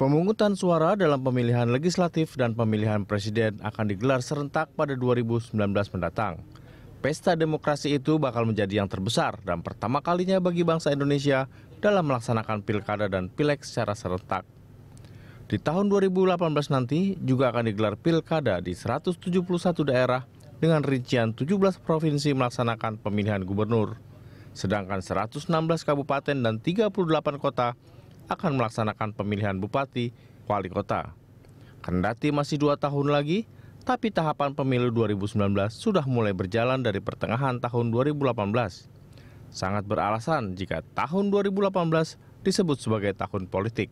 Pemungutan suara dalam pemilihan legislatif dan pemilihan presiden akan digelar serentak pada 2019 mendatang. Pesta demokrasi itu bakal menjadi yang terbesar dan pertama kalinya bagi bangsa Indonesia dalam melaksanakan pilkada dan pileg secara serentak. Di tahun 2018 nanti juga akan digelar pilkada di 171 daerah dengan rincian 17 provinsi melaksanakan pemilihan gubernur. Sedangkan 116 kabupaten dan 38 kota akan melaksanakan pemilihan bupati, wali kota. Kendati masih dua tahun lagi, tapi tahapan pemilu 2019 sudah mulai berjalan dari pertengahan tahun 2018. Sangat beralasan jika tahun 2018 disebut sebagai tahun politik.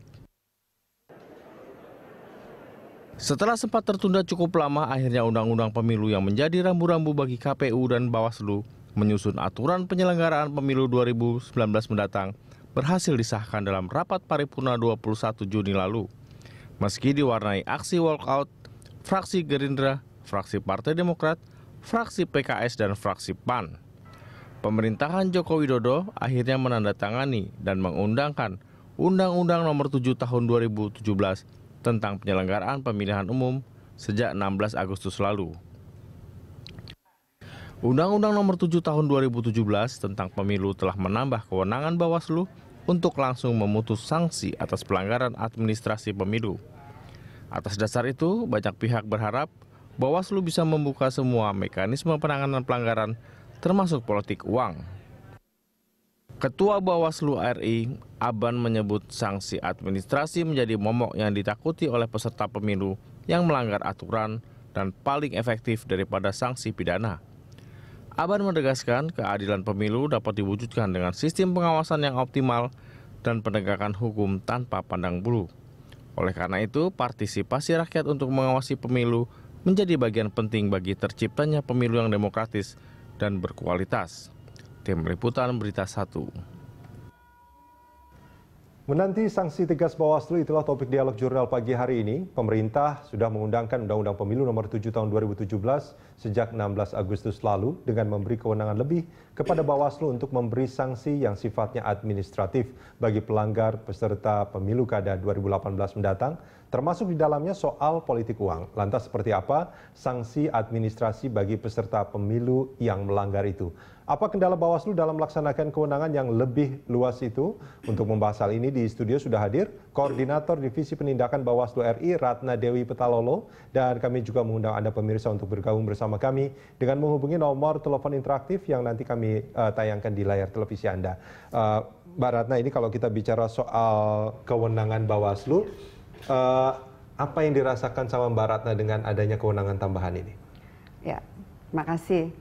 Setelah sempat tertunda cukup lama, akhirnya Undang-Undang Pemilu yang menjadi rambu-rambu bagi KPU dan Bawaslu menyusun aturan penyelenggaraan pemilu 2019 mendatang berhasil disahkan dalam rapat paripurna 21 Juni lalu. Meski diwarnai aksi walkout, fraksi Gerindra, fraksi Partai Demokrat, fraksi PKS, dan fraksi PAN. Pemerintahan Joko Widodo akhirnya menandatangani dan mengundangkan Undang-Undang Nomor 7 Tahun 2017 tentang penyelenggaraan pemilihan umum sejak 16 Agustus lalu. Undang-Undang Nomor 7 Tahun 2017 tentang Pemilu telah menambah kewenangan Bawaslu untuk langsung memutus sanksi atas pelanggaran administrasi pemilu. Atas dasar itu, banyak pihak berharap Bawaslu bisa membuka semua mekanisme penanganan pelanggaran termasuk politik uang. Ketua Bawaslu RI, Aban menyebut sanksi administrasi menjadi momok yang ditakuti oleh peserta pemilu yang melanggar aturan dan paling efektif daripada sanksi pidana. Aban menegaskan keadilan pemilu dapat diwujudkan dengan sistem pengawasan yang optimal dan penegakan hukum tanpa pandang bulu. Oleh karena itu, partisipasi rakyat untuk mengawasi pemilu menjadi bagian penting bagi terciptanya pemilu yang demokratis dan berkualitas. Tim Liputan Berita 1 Menanti sanksi tegas Bawaslu itulah topik dialog jurnal pagi hari ini. Pemerintah sudah mengundangkan Undang-Undang Pemilu Nomor 7 Tahun 2017 sejak 16 Agustus lalu dengan memberi kewenangan lebih kepada Bawaslu untuk memberi sanksi yang sifatnya administratif bagi pelanggar peserta pemilu kada 2018 mendatang termasuk di dalamnya soal politik uang. Lantas seperti apa sanksi administrasi bagi peserta pemilu yang melanggar itu? Apa kendala Bawaslu dalam melaksanakan kewenangan yang lebih luas itu? Untuk membahas hal ini di studio sudah hadir Koordinator Divisi Penindakan Bawaslu RI Ratna Dewi Petalolo dan kami juga mengundang Anda pemirsa untuk bergabung bersama kami dengan menghubungi nomor telepon interaktif yang nanti kami uh, tayangkan di layar televisi Anda. Uh, Mbak Ratna ini kalau kita bicara soal kewenangan Bawaslu, uh, apa yang dirasakan sama Mbak Ratna dengan adanya kewenangan tambahan ini? Ya, makasih.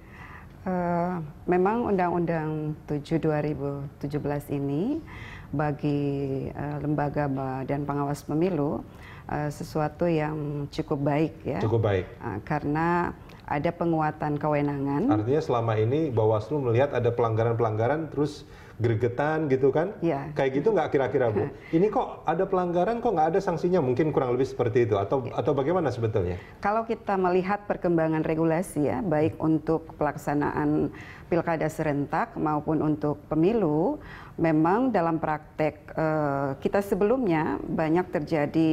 Uh, eh, memang Undang-Undang 7 2017 ini bagi uh, lembaga dan pengawas pemilu uh, sesuatu yang cukup baik ya. Cukup baik. Uh, karena ada penguatan kewenangan. Artinya selama ini Bawaslu melihat ada pelanggaran-pelanggaran terus gregetan gitu kan? Ya. Kayak gitu nggak kira-kira Bu? Iya. Ini kok ada pelanggaran kok nggak ada sanksinya? Mungkin kurang lebih seperti itu atau ya. atau bagaimana sebetulnya? Kalau kita melihat perkembangan regulasi ya, baik hmm. untuk pelaksanaan pilkada serentak maupun untuk pemilu, memang dalam praktek eh, kita sebelumnya banyak terjadi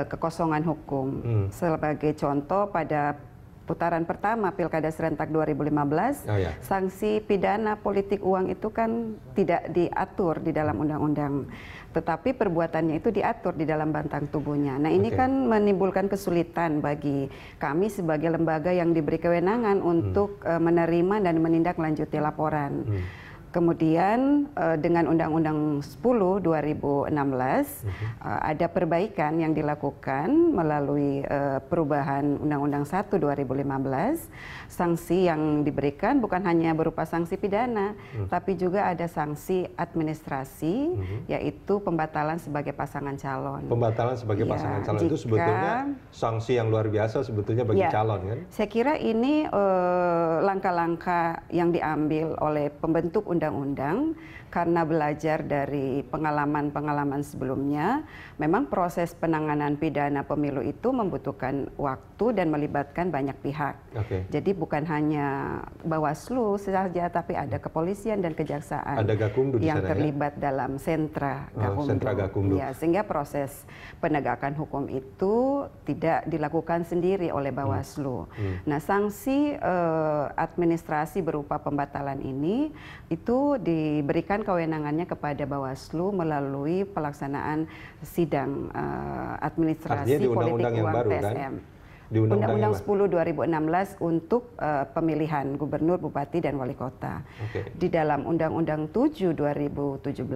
eh, kekosongan hukum. Hmm. Sebagai contoh pada putaran pertama Pilkada serentak 2015, oh, ya. sanksi pidana politik uang itu kan tidak diatur di dalam undang-undang, tetapi perbuatannya itu diatur di dalam bantang tubuhnya. Nah, ini okay. kan menimbulkan kesulitan bagi kami sebagai lembaga yang diberi kewenangan hmm. untuk hmm. menerima dan menindaklanjuti laporan. Hmm. Kemudian uh, dengan Undang-Undang 10 2016 uh ada perbaikan yang dilakukan melalui uh, perubahan Undang-Undang 1 2015. Sanksi yang diberikan bukan hanya berupa sanksi pidana, uh tapi juga ada sanksi administrasi uh yaitu pembatalan sebagai pasangan calon. Pembatalan sebagai ya, pasangan calon jika, itu sebetulnya sanksi yang luar biasa sebetulnya bagi ya, calon kan? Saya kira ini eh, langkah-langkah uh, yang diambil oleh pembentuk undang undang-undang karena belajar dari pengalaman-pengalaman sebelumnya, memang proses penanganan pidana pemilu itu membutuhkan waktu dan melibatkan banyak pihak. Okay. Jadi bukan hanya Bawaslu saja, tapi ada kepolisian dan kejaksaan ada Gakumdu yang sana, ya? terlibat ya? dalam sentra Gakumdu. Oh, sentra Gakumdu. Ya, sehingga proses penegakan hukum itu tidak dilakukan sendiri oleh hmm. Bawaslu. Hmm. Hmm. Nah, sanksi eh, administrasi berupa pembatalan ini itu diberikan kewenangannya kepada Bawaslu melalui pelaksanaan sidang uh, administrasi di undang -undang politik uang baru, PSM. Kan? di Undang-Undang 10 2016 untuk uh, pemilihan gubernur, bupati dan wali kota. Okay. Di dalam Undang-Undang 7 2017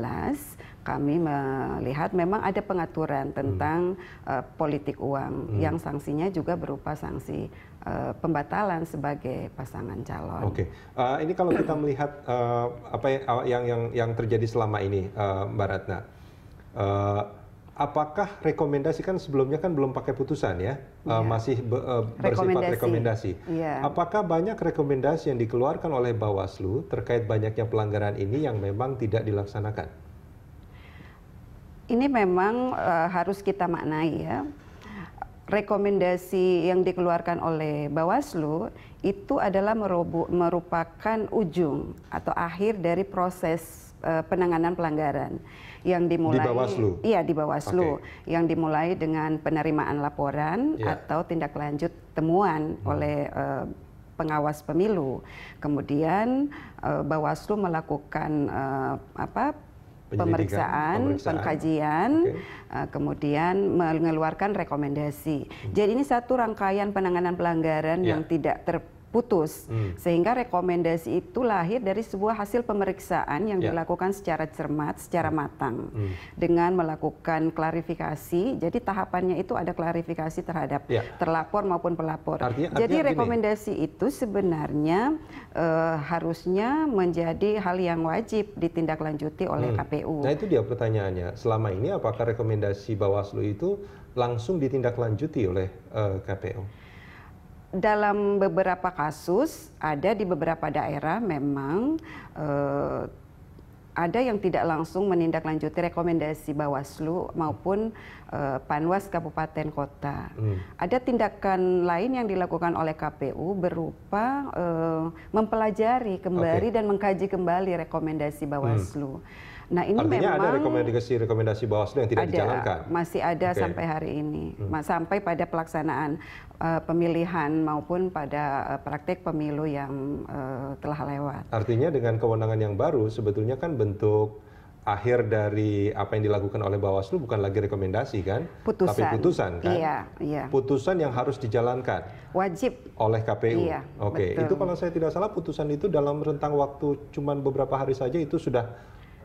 kami melihat memang ada pengaturan tentang hmm. uh, politik uang hmm. yang sanksinya juga berupa sanksi uh, pembatalan sebagai pasangan calon. Oke, okay. uh, ini kalau kita melihat uh, apa yang, yang yang yang terjadi selama ini, uh, Mbak Ratna. Uh, apakah rekomendasi kan sebelumnya kan belum pakai putusan ya, ya. uh, masih be, uh, bersifat rekomendasi. Ya. Apakah banyak rekomendasi yang dikeluarkan oleh Bawaslu terkait banyaknya pelanggaran ini yang memang tidak dilaksanakan? Ini memang uh, harus kita maknai ya. Rekomendasi yang dikeluarkan oleh Bawaslu itu adalah merupakan ujung atau akhir dari proses Eh, penanganan pelanggaran yang dimulai di Bawaslu. Iya, di Bawaslu okay. yang dimulai dengan penerimaan laporan yeah. atau tindak lanjut temuan hmm. oleh uh, pengawas pemilu. Kemudian uh, Bawaslu melakukan uh, apa? Pemeriksaan, pemeriksaan, pengkajian, okay. uh, kemudian mengeluarkan rekomendasi. Hmm. Jadi ini satu rangkaian penanganan pelanggaran yeah. yang tidak ter putus. Hmm. Sehingga rekomendasi itu lahir dari sebuah hasil pemeriksaan yang yeah. dilakukan secara cermat, secara hmm. matang. Hmm. Dengan melakukan klarifikasi, jadi tahapannya itu ada klarifikasi terhadap yeah. terlapor maupun pelapor. Artinya, artinya jadi rekomendasi gini. itu sebenarnya uh, harusnya menjadi hal yang wajib ditindaklanjuti oleh hmm. KPU. Nah itu dia pertanyaannya. Selama ini apakah rekomendasi Bawaslu itu langsung ditindaklanjuti oleh uh, eh, KPU? dalam beberapa kasus ada di beberapa daerah memang uh, ada yang tidak langsung menindaklanjuti rekomendasi Bawaslu maupun uh, Panwas Kabupaten Kota. Hmm. Ada tindakan lain yang dilakukan oleh KPU berupa uh, mempelajari kembali okay. dan mengkaji kembali rekomendasi hmm. Bawaslu. Hmm. Nah ini Artinya memang ada rekomendasi-rekomendasi Bawaslu yang tidak ada, dijalankan. Masih ada okay. sampai hari ini, hmm. sampai pada pelaksanaan Eh, pemilihan maupun pada uh, praktik pemilu yang eh, telah lewat. Artinya dengan kewenangan yang baru sebetulnya kan bentuk akhir dari apa yang dilakukan oleh Bawaslu bukan lagi rekomendasi kan, putusan. tapi putusan kan. Iya, iya. Putusan yang harus dijalankan. Wajib oleh KPU. Iya, Oke, betul. itu kalau saya tidak salah putusan itu dalam rentang waktu cuma beberapa hari saja itu sudah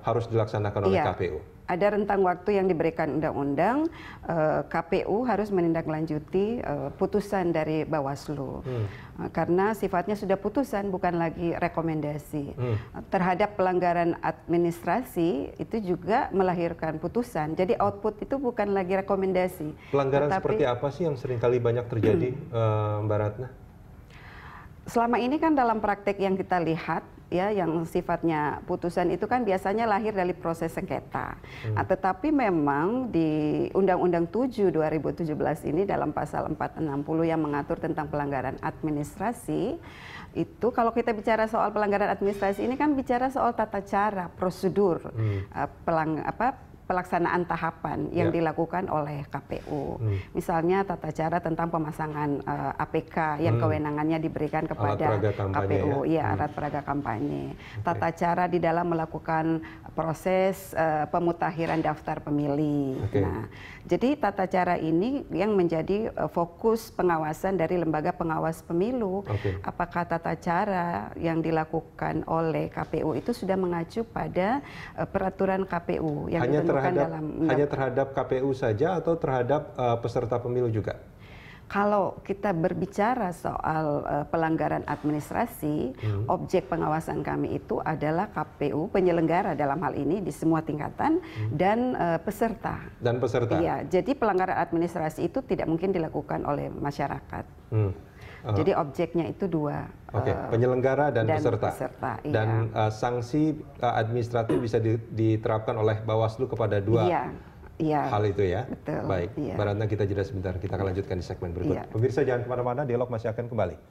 harus dilaksanakan oleh ya. KPU? Ada rentang waktu yang diberikan undang-undang, eh, KPU harus menindaklanjuti eh, putusan dari Bawaslu. Hmm. Eh, karena sifatnya sudah putusan, bukan lagi rekomendasi. Hmm. Terhadap pelanggaran administrasi, itu juga melahirkan putusan. Jadi output itu bukan lagi rekomendasi. Pelanggaran Tetapi, seperti apa sih yang seringkali banyak terjadi, hmm. Mbak Ratna? Selama ini kan dalam praktek yang kita lihat ya yang sifatnya putusan itu kan biasanya lahir dari proses sengketa. Hmm. Nah, tetapi memang di Undang-Undang 7 2017 ini dalam pasal 460 yang mengatur tentang pelanggaran administrasi itu kalau kita bicara soal pelanggaran administrasi ini kan bicara soal tata cara, prosedur hmm. uh, pelang apa pelaksanaan tahapan yang ya. dilakukan oleh KPU. Hmm. Misalnya tata cara tentang pemasangan uh, eh, APK yang hmm. kewenangannya diberikan kepada KPU, ya, ya hmm. alat peraga kampanye. Okay. Tata cara di dalam melakukan proses uh, eh, pemutakhiran daftar pemilih. Okay. Nah, jadi tata cara ini yang menjadi uh, fokus pengawasan dari lembaga pengawas pemilu. Okay. Apakah tata cara yang dilakukan oleh KPU itu sudah mengacu pada uh, peraturan KPU yang Hanya hanya terhadap KPU saja atau terhadap eh, peserta pemilu juga? kalau kita berbicara soal uh, pelanggaran administrasi, hmm. objek pengawasan kami itu adalah KPU penyelenggara dalam hal ini di semua tingkatan hmm. dan uh, peserta. Dan peserta. Iya, jadi pelanggaran administrasi itu tidak mungkin dilakukan oleh masyarakat. Hmm. Uh. Jadi objeknya itu dua. Oke, okay. penyelenggara dan, dan peserta. peserta iya. Dan uh, sanksi uh, administratif bisa diterapkan oleh Bawaslu kepada dua. Iya ya, hal itu ya. Betul. Baik, ya. Mbak Ratna kita jeda sebentar, kita akan lanjutkan di segmen berikut. Ya. Pemirsa jangan kemana-mana, dialog masih akan kembali.